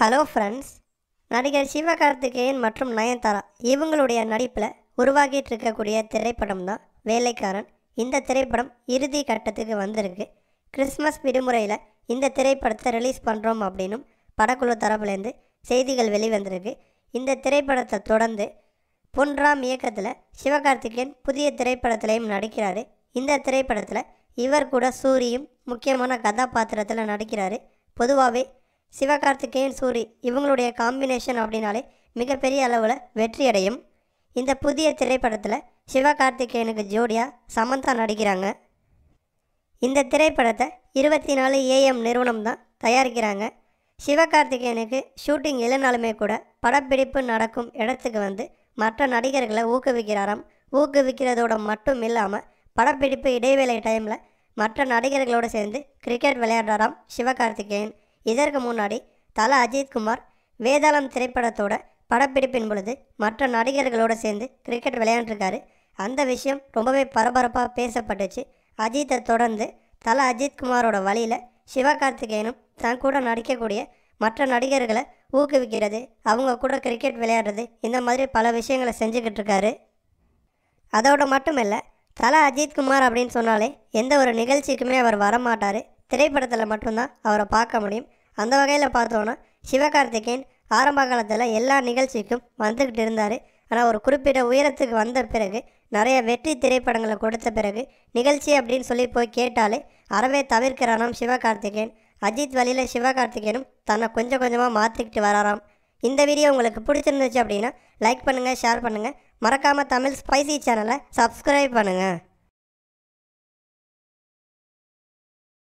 hello friends நடிகர் சிவகார்த்திகேயன் மற்றும் நயன்தாரா இவங்களுடைய நடிப்பில் உருவாகிட்டு இருக்கக்கூடிய திரைப்படம் தான் வேலைக்காரன் இந்த திரைப்படம் இறுதி கட்டத்துக்கு வந்திருக்கு கிறிஸ்மஸ் விடுமுறையில் இந்த திரைப்படத்தை ரிலீஸ் பண்ணுறோம் அப்படின்னும் படக்குழு தரப்புலேருந்து செய்திகள் வெளிவந்திருக்கு இந்த திரைப்படத்தை தொடர்ந்து பொன்ராம் இயக்கத்தில் சிவகார்த்திகேயன் புதிய திரைப்படத்திலையும் நடிக்கிறாரு இந்த திரைப்படத்தில் இவர் கூட சூரியும் முக்கியமான கதாபாத்திரத்தில் நடிக்கிறாரு பொதுவாகவே சிவகார்த்திகேயன் சூரி இவங்களுடைய காம்பினேஷன் அப்படின்னாலே மிகப்பெரிய அளவில் வெற்றி அடையும் இந்த புதிய திரைப்படத்தில் சிவகார்த்திகேயனுக்கு ஜோடியாக சமந்தா நடிக்கிறாங்க இந்த திரைப்படத்தை இருபத்தி நாலு ஏஎம் நிறுவனம் தான் தயாரிக்கிறாங்க சிவகார்த்திகேயனுக்கு ஷூட்டிங் இல்லைனாலுமே கூட படப்பிடிப்பு நடக்கும் இடத்துக்கு வந்து மற்ற நடிகர்களை ஊக்குவிக்கிறாராம் ஊக்குவிக்கிறதோட மட்டும் இல்லாமல் படப்பிடிப்பு இடைவேளை டைமில் மற்ற நடிகர்களோடு சேர்ந்து கிரிக்கெட் விளையாடுறாராம் சிவகார்த்திகேயன் இதற்கு முன்னாடி தல அஜித்குமார் வேதாளம் திரைப்படத்தோட படப்பிடிப்பின் பொழுது மற்ற நடிகர்களோடு சேர்ந்து கிரிக்கெட் விளையாண்டுருக்காரு அந்த விஷயம் ரொம்பவே பரபரப்பாக பேசப்பட்டுச்சு அஜித்தை தொடர்ந்து தல அஜித்குமாரோட வழியில் சிவகார்த்திகேயனும் தன் கூட நடிக்கக்கூடிய மற்ற நடிகர்களை ஊக்குவிக்கிறது அவங்க கூட கிரிக்கெட் விளையாடுறது இந்த மாதிரி பல விஷயங்களை செஞ்சுக்கிட்டு இருக்காரு அதோடு மட்டும் இல்லை தல அஜித்குமார் அப்படின்னு சொன்னாலே எந்த ஒரு நிகழ்ச்சிக்குமே அவர் வரமாட்டார் திரைப்படத்தில் மட்டும்தான் அவரை பார்க்க முடியும் அந்த வகையில் பார்த்தோன்னா சிவகார்த்திகேயன் ஆரம்ப காலத்தில் எல்லா நிகழ்ச்சிக்கும் வந்துக்கிட்டு இருந்தார் ஆனால் ஒரு குறிப்பிட்ட உயரத்துக்கு வந்த பிறகு நிறைய வெற்றி திரைப்படங்களை கொடுத்த பிறகு நிகழ்ச்சி அப்படின்னு சொல்லி போய் கேட்டாலே அறவே தவிர்க்கிறானாம் சிவகார்த்திகேயன் அஜித் வழியில் சிவகார்த்திகேயனும் தன்னை கொஞ்சம் கொஞ்சமாக மாற்றிக்கிட்டு வராராம் இந்த வீடியோ உங்களுக்கு பிடிச்சிருந்துச்சு அப்படின்னா லைக் பண்ணுங்கள் ஷேர் பண்ணுங்கள் மறக்காமல் தமிழ் ஸ்பைசி சேனலை சப்ஸ்கிரைப் பண்ணுங்கள்